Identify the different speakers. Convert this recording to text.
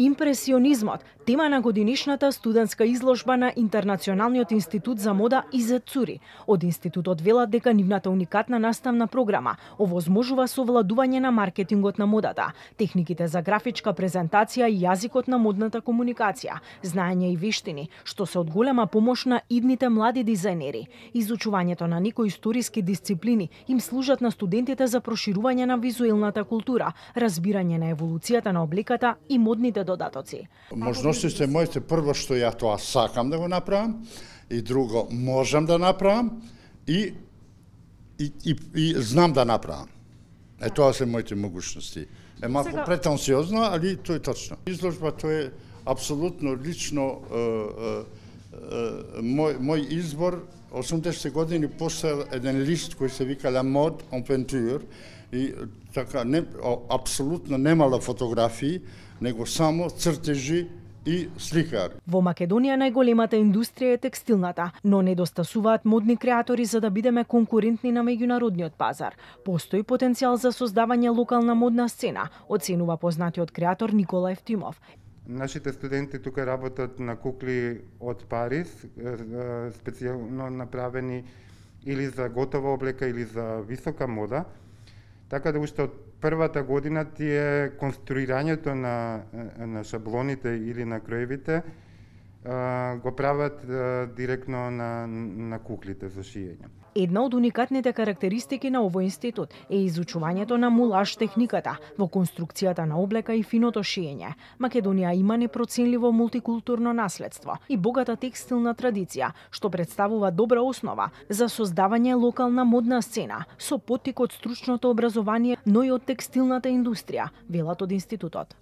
Speaker 1: Импресионизмот, тема на годинишната студентска изложба на Интернационалниот институт за мода Изе Цури. Од институтот велат дека нивната уникатна наставна програма овозможува совладување на маркетингот на модата, техниките за графичка презентација и јазикот на модната комуникација, знаење и вештини, што се од голема помош на идните млади дизајнери. Изучувањето на некои историски дисциплини им служат на студентите за проширување на визуелната култура, разбирање на еволуцијата на облеката и модните додатоци. Можности
Speaker 2: се моите прво што ја тоа сакам да го направам и друго можам да направам и и, и, и знам да направам. Е тоа се моите могушности. Е малку Сега... претенциозно, али тоа е точно. Изложба тоа е апсолутно лично е, е, е, мој мој избор 80 години постал еден лист кој се вика La мод en Peinture и така не апсолутно немало фотографии, него само цртежи и сликар.
Speaker 1: Во Македонија најголемата индустрија е текстилната, но недостасуваат модни креатори за да бидеме конкурентни на меѓународниот пазар. Постои потенцијал за создавање локална модна сцена, оценува познатиот креатор Николај Евтимов.
Speaker 3: Нашите студенти тука работат на кукли од Париз, специјално направени или за готова облека или за висока мода. Така да уште од првата година тие конструирањето на, на шаблоните или на кроевите го прават директно на, на куклите за шијење.
Speaker 1: Една од уникатните карактеристики на овој институт е изучувањето на мулаш техниката во конструкцијата на облека и финото шиење. Македонија има непроценливо мултикултурно наследство и богата текстилна традиција, што представува добра основа за создавање локална модна сцена со потик од стручното образование, но и од текстилната индустрија, велат од институтот.